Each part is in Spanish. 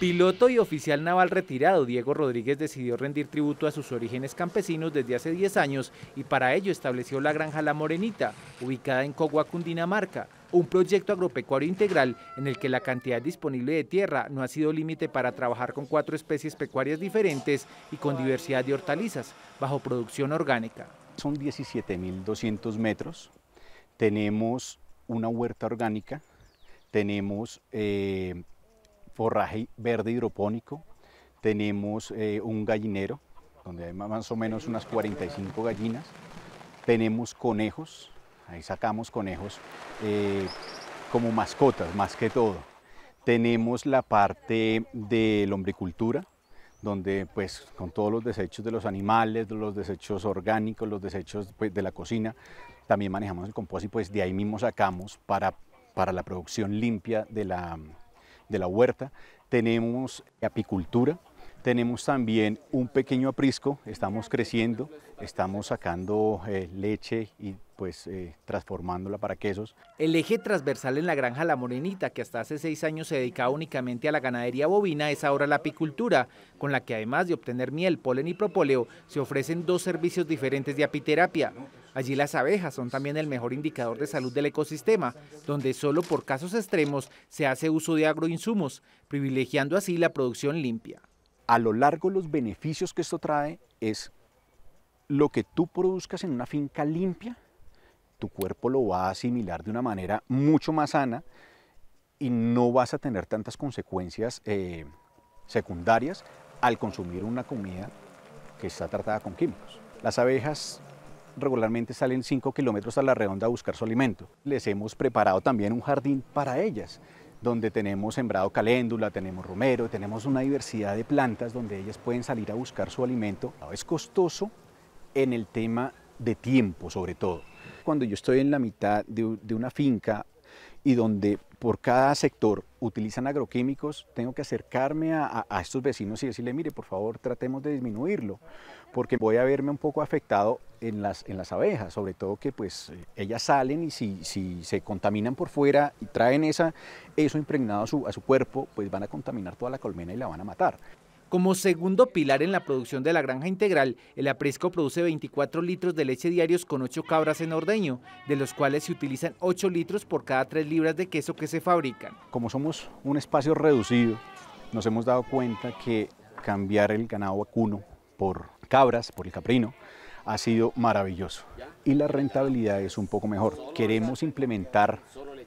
Piloto y oficial naval retirado, Diego Rodríguez decidió rendir tributo a sus orígenes campesinos desde hace 10 años y para ello estableció la Granja La Morenita, ubicada en Cogua, Cundinamarca, un proyecto agropecuario integral en el que la cantidad disponible de tierra no ha sido límite para trabajar con cuatro especies pecuarias diferentes y con diversidad de hortalizas, bajo producción orgánica. Son 17.200 metros, tenemos una huerta orgánica, tenemos... Eh, forraje verde hidropónico, tenemos eh, un gallinero, donde hay más o menos unas 45 gallinas, tenemos conejos, ahí sacamos conejos eh, como mascotas más que todo. Tenemos la parte de lombricultura, donde pues con todos los desechos de los animales, los desechos orgánicos, los desechos pues, de la cocina, también manejamos el compost y pues de ahí mismo sacamos para, para la producción limpia de la, de la huerta, tenemos apicultura, tenemos también un pequeño aprisco, estamos creciendo, estamos sacando eh, leche y pues eh, transformándola para quesos. El eje transversal en la granja La Morenita, que hasta hace seis años se dedicaba únicamente a la ganadería bovina, es ahora la apicultura, con la que además de obtener miel, polen y propóleo, se ofrecen dos servicios diferentes de apiterapia. Allí las abejas son también el mejor indicador de salud del ecosistema, donde solo por casos extremos se hace uso de agroinsumos, privilegiando así la producción limpia a lo largo los beneficios que esto trae es lo que tú produzcas en una finca limpia, tu cuerpo lo va a asimilar de una manera mucho más sana y no vas a tener tantas consecuencias eh, secundarias al consumir una comida que está tratada con químicos. Las abejas regularmente salen 5 kilómetros a la redonda a buscar su alimento. Les hemos preparado también un jardín para ellas donde tenemos sembrado caléndula, tenemos romero, tenemos una diversidad de plantas donde ellas pueden salir a buscar su alimento. Es costoso en el tema de tiempo sobre todo. Cuando yo estoy en la mitad de, una finca y donde por cada sector utilizan agroquímicos, tengo que acercarme a, a estos vecinos y decirle, mire, por favor, tratemos de disminuirlo porque voy a verme un poco afectado en las, en las abejas, sobre todo que pues ellas salen y si, si se contaminan por fuera y traen esa, eso impregnado a su, a su cuerpo, pues van a contaminar toda la colmena y la van a matar. Como segundo pilar en la producción de la granja integral, el aprisco produce 24 litros de leche diarios con 8 cabras en ordeño, de los cuales se utilizan 8 litros por cada 3 libras de queso que se fabrican. Como somos un espacio reducido, nos hemos dado cuenta que cambiar el ganado vacuno por cabras, por el caprino, ha sido maravilloso y la rentabilidad es un poco mejor. Queremos implementar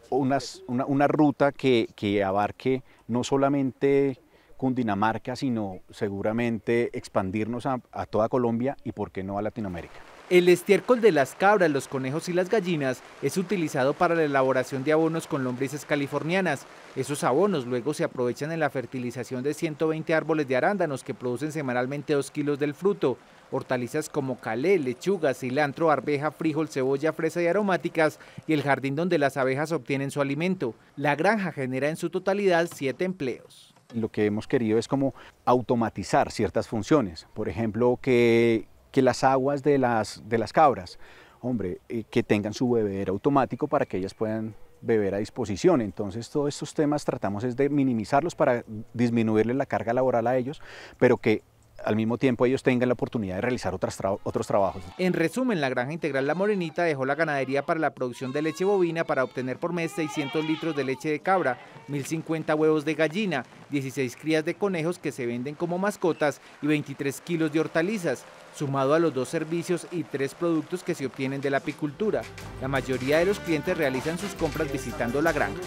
una, ruta que, abarque no solamente Cundinamarca, sino seguramente expandirnos a, a toda Colombia y, por qué no, a Latinoamérica. El estiércol de las cabras, los conejos y las gallinas es utilizado para la elaboración de abonos con lombrices californianas. Esos abonos luego se aprovechan en la fertilización de 120 árboles de arándanos que producen semanalmente 2 kilos del fruto. Hortalizas como calé, lechuga, cilantro, arveja, frijol, cebolla, fresa y aromáticas y el jardín donde las abejas obtienen su alimento. La granja genera en su totalidad 7 empleos. Lo que hemos querido es como automatizar ciertas funciones, por ejemplo, que que las aguas de las, de las cabras, hombre, eh, que tengan su bebedero automático para que ellas puedan beber a disposición. Entonces, todos estos temas tratamos es de minimizarlos para disminuirle la carga laboral a ellos, pero que al mismo tiempo ellos tengan la oportunidad de realizar otros trabajos. En resumen, la granja integral La Morenita dejó la ganadería para la producción de leche bovina para obtener por mes 600 litros de leche de cabra, 1.050 huevos de gallina, 16 crías de conejos que se venden como mascotas y 23 kilos de hortalizas, sumado a los dos servicios y tres productos que se obtienen de la apicultura. La mayoría de los clientes realizan sus compras visitando la granja.